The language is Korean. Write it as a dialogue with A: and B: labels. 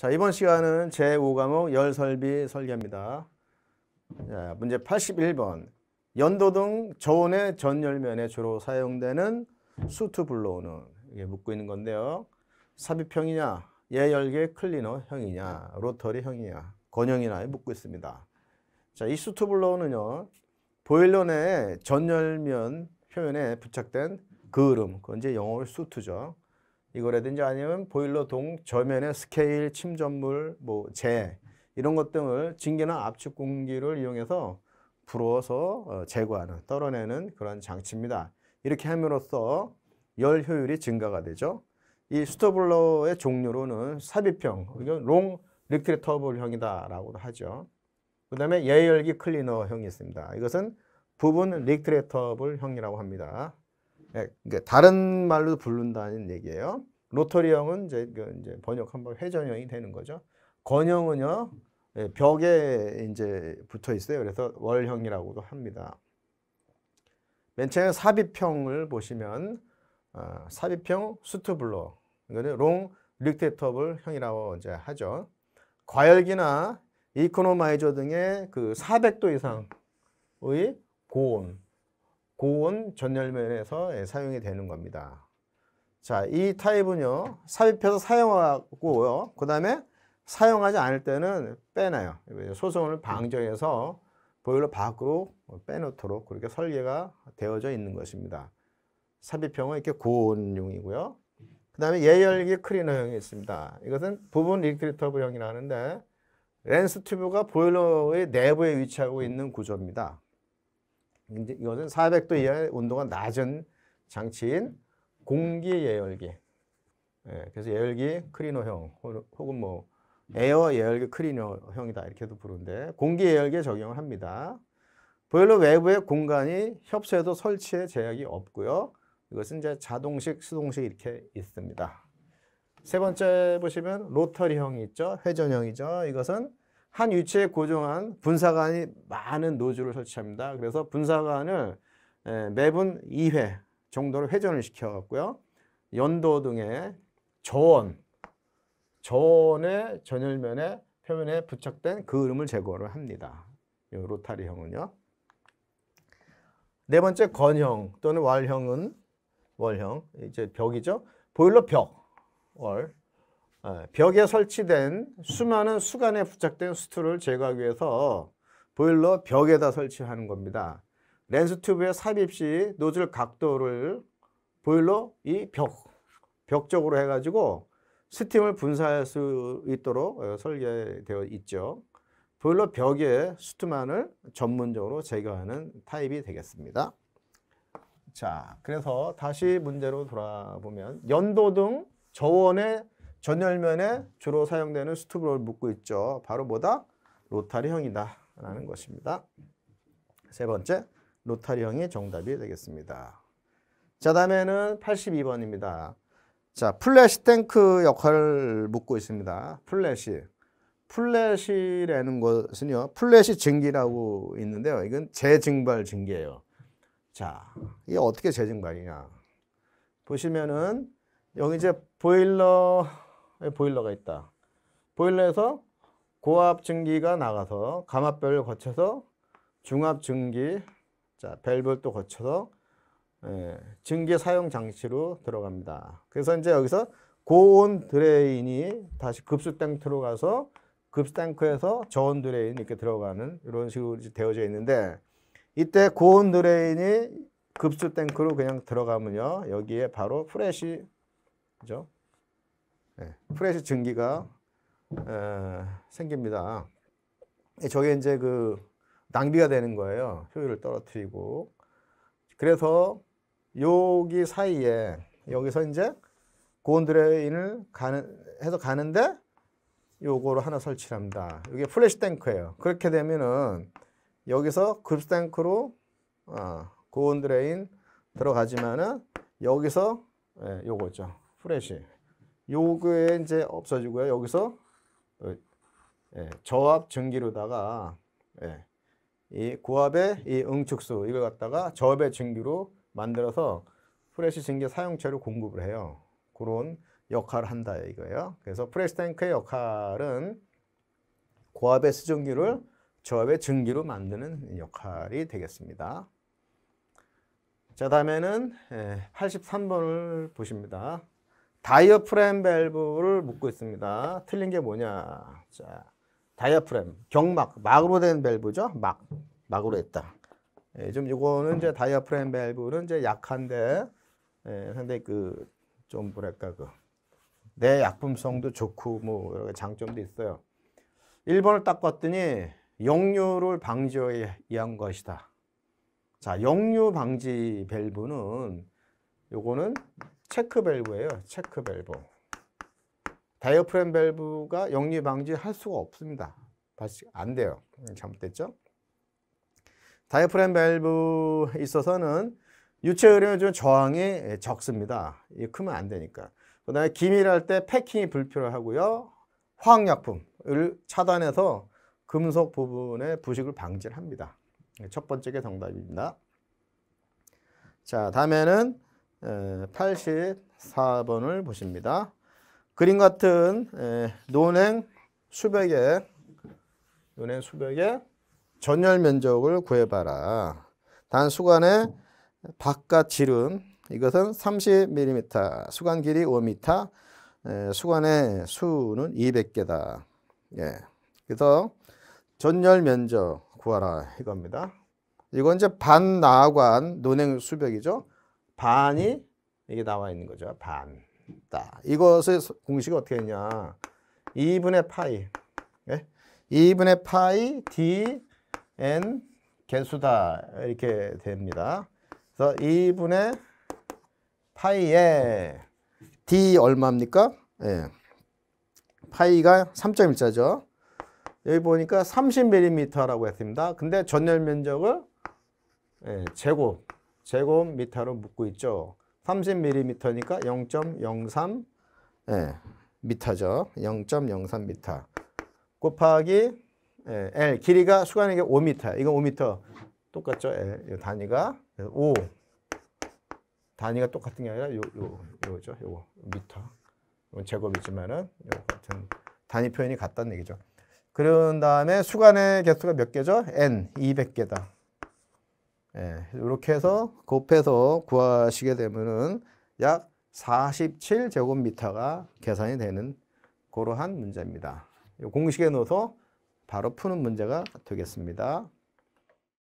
A: 자, 이번 시간은 제5과목 열설비 설계입니다. 자, 문제 81번. 연도 등 저온의 전열면에 주로 사용되는 수트 블로우는 이게 묻고 있는 건데요. 삽입형이냐, 예열계 클리너형이냐, 로터리형이냐, 건형이냐 묻고 있습니다. 자, 이 수트 블로우는요. 보일러 내 전열면 표면에 부착된 그을음, 그건 이제 영어로 수트죠. 이거라든지 아니면 보일러 동저면에 스케일, 침전물, 뭐 재 이런 것 등을 증기나 압축 공기를 이용해서 불어서 어, 제거하는, 떨어내는 그런 장치입니다. 이렇게 함으로써 열 효율이 증가가 되죠. 이 스토블러의 종류로는 삽입형, 이건 롱 리트레터블형이다라고도 하죠. 그 다음에 예열기 클리너형이 있습니다. 이것은 부분 리트레터블형이라고 합니다. 예, 그러니까 다른 말로 부른다는 얘기예요. 로터리형은 이제, 그 이제 번역한번 회전형이 되는 거죠. 건형은요 예, 벽에 이제 붙어 있어요. 그래서 월형이라고도 합니다. 맨 처음에 삽입형을 보시면 어, 삽입형 수트블러 이거는 롱 릭테터블 형이라고 이제 하죠. 과열기나 이코노마이저 등의 그 400도 이상의 고온 고온 전열면에서 예, 사용이 되는 겁니다. 자, 이 타입은요. 삽입해서 사용하고요. 그 다음에 사용하지 않을 때는 빼놔요. 소송을 방정해서 보일러 밖으로 빼놓도록 그렇게 설계가 되어져 있는 것입니다. 삽입형은 이렇게 고온용이고요. 그 다음에 예열기 크리너형이 있습니다. 이것은 부분 리크리터블형이라 하는데 렌스 튜브가 보일러의 내부에 위치하고 있는 구조입니다. 이것은 400도 이하의 온도가 낮은 장치인 공기 예열기. 예, 그래서 예열기 크리노형 혹은 뭐 에어 예열기 크리노형이다 이렇게도 부르는데 공기 예열기에 적용을 합니다. 보일러 외부의 공간이 협소해도 설치에 제약이 없고요. 이것은 이제 자동식, 수동식 이렇게 있습니다. 세 번째 보시면 로터리형이 있죠. 회전형이죠. 이것은 한 위치에 고정한 분사관이 많은 노즐을 설치합니다. 그래서 분사관을 예, 매분 2회 정도로 회전을 시켜갖고요. 연도 등의 저온, 저온의 전열면에 표면에 부착된 그을음을 제거를 합니다. 이 로타리형은요. 네 번째 건형 또는 월형은 월형 이제 벽이죠. 보일러 벽, 월 어, 벽에 설치된 수많은 수간에 부착된 수트를 제거하기 위해서 보일러 벽에다 설치하는 겁니다. 렌즈 튜브에 삽입 시 노즐 각도를 보일러 이 벽, 벽 쪽으로 해가지고 스팀을 분사할 수 있도록 어, 설계되어 있죠. 보일러 벽에 수트만을 전문적으로 제거하는 타입이 되겠습니다. 자, 그래서 다시 문제로 돌아보면 연도 등저원의 전열면에 주로 사용되는 스투브를 묻고 있죠. 바로 뭐다? 로타리형이다. 라는 것입니다. 세 번째, 로타리형이 정답이 되겠습니다. 자, 다음에는 82번입니다. 자, 플래시 탱크 역할을 묶고 있습니다. 플래시. 플래시라는 것은요, 플래시 증기라고 있는데요. 이건 재증발 증기예요. 자, 이게 어떻게 재증발이냐. 보시면은, 여기 이제 보일러 보일러가 있다. 보일러에서 고압 증기가 나가서 감압별을 거쳐서 중압 증기, 자 밸브를 거쳐서 예, 증기 사용 장치로 들어갑니다. 그래서 이제 여기서 고온 드레인이 다시 급수 탱크로 가서 급수 탱크에서 저온 드레인 이렇게 들어가는 이런 식으로 되어져 있는데 이때 고온 드레인이 급수 탱크로 그냥 들어가면요 여기에 바로 프레시죠 예, 프레시 증기가 에, 생깁니다. 예, 저게 이제 그 낭비가 되는 거예요. 효율을 떨어뜨리고. 그래서 여기 사이에 여기서 이제 고온드레인을 가는, 해서 가는데 요거로 하나 설치합니다. 이게 플래시 탱크예요. 그렇게 되면은 여기서 급스 탱크로 어, 고온드레인 들어가지만은 여기서 예, 요거죠. 플래시 요게 이제 없어지고요. 여기서 예, 저압 증기로다가 예, 이 고압의 이 응축수 이걸 갖다가 저압의 증기로 만들어서 프레시 증기 사용체로 공급을 해요. 그런 역할을 한다 이거예요. 그래서 프레시 탱크의 역할은 고압의 수증기를 저압의 증기로 만드는 역할이 되겠습니다. 자 다음에는 83번을 예, 보십니다. 다이어프램 밸브를 묻고 있습니다. 틀린 게 뭐냐. 자, 다이어프램, 경막, 막으로 된 밸브죠. 막, 막으로 했다. 예, 좀 이거는 이제 다이어프램 밸브는 이제 약한데, 예, 상당 그, 좀 뭐랄까, 그, 내 약품성도 좋고, 뭐, 여러 장점도 있어요. 1번을 딱 봤더니, 역류를 방지에 의한 것이다. 자, 역류 방지 밸브는 요거는 체크 밸브예요. 체크 밸브. 다이어프램 밸브가 역류 방지할 수가 없습니다. 안 돼요. 음, 잘못됐죠? 다이어프램 밸브 있어서는 유체 의료는 좀 저항이 적습니다. 이 크면 안 되니까. 그 다음에 기밀할 때 패킹이 불필요하고요. 화학약품을 차단해서 금속 부분의 부식을 방지합니다. 첫 번째가 정답입니다. 자, 다음에는 84번을 보십니다. 그림 같은 논행 수백의 논행 수백의 전열 면적을 구해봐라. 단 수간의 바깥 지름 이것은 30mm, 수간 길이 5m, 수간의 수는 200개다. 예. 그래서 전열 면적 구하라 이겁니다. 이건 이제 반나관 논행 수백이죠. 반이 이게 나와 있는 거죠. 반. 딱. 이것의 공식이 어떻게 했냐. 2분의 파이. 네? 예? 2분의 파이 d n 개수다. 이렇게 됩니다. 그래서 2분의 파이에 d 얼마입니까? 네. 파이가 3.1자죠. 여기 보니까 30mm라고 했습니다. 근데 전열 면적을 네, 제곱 제곱미터로 묶고 있죠. 30mm니까 0.03 예, 미터죠. 0.03 미터 곱하기 예, L 길이가 수간에게 5미터. 이건 5미터 똑같죠. L 단위가 5 단위가 똑같은 게 아니라 요, 요, 요죠. 요거 미터. 이건 제곱이지만은 요 같은 단위 표현이 같다는 얘기죠. 그런 다음에 수간의 개수가 몇 개죠? N 200개다. 예, 이렇게 해서 곱해서 구하시게 되면은 약 47제곱미터가 계산이 되는 그러한 문제입니다. 공식에 넣어서 바로 푸는 문제가 되겠습니다.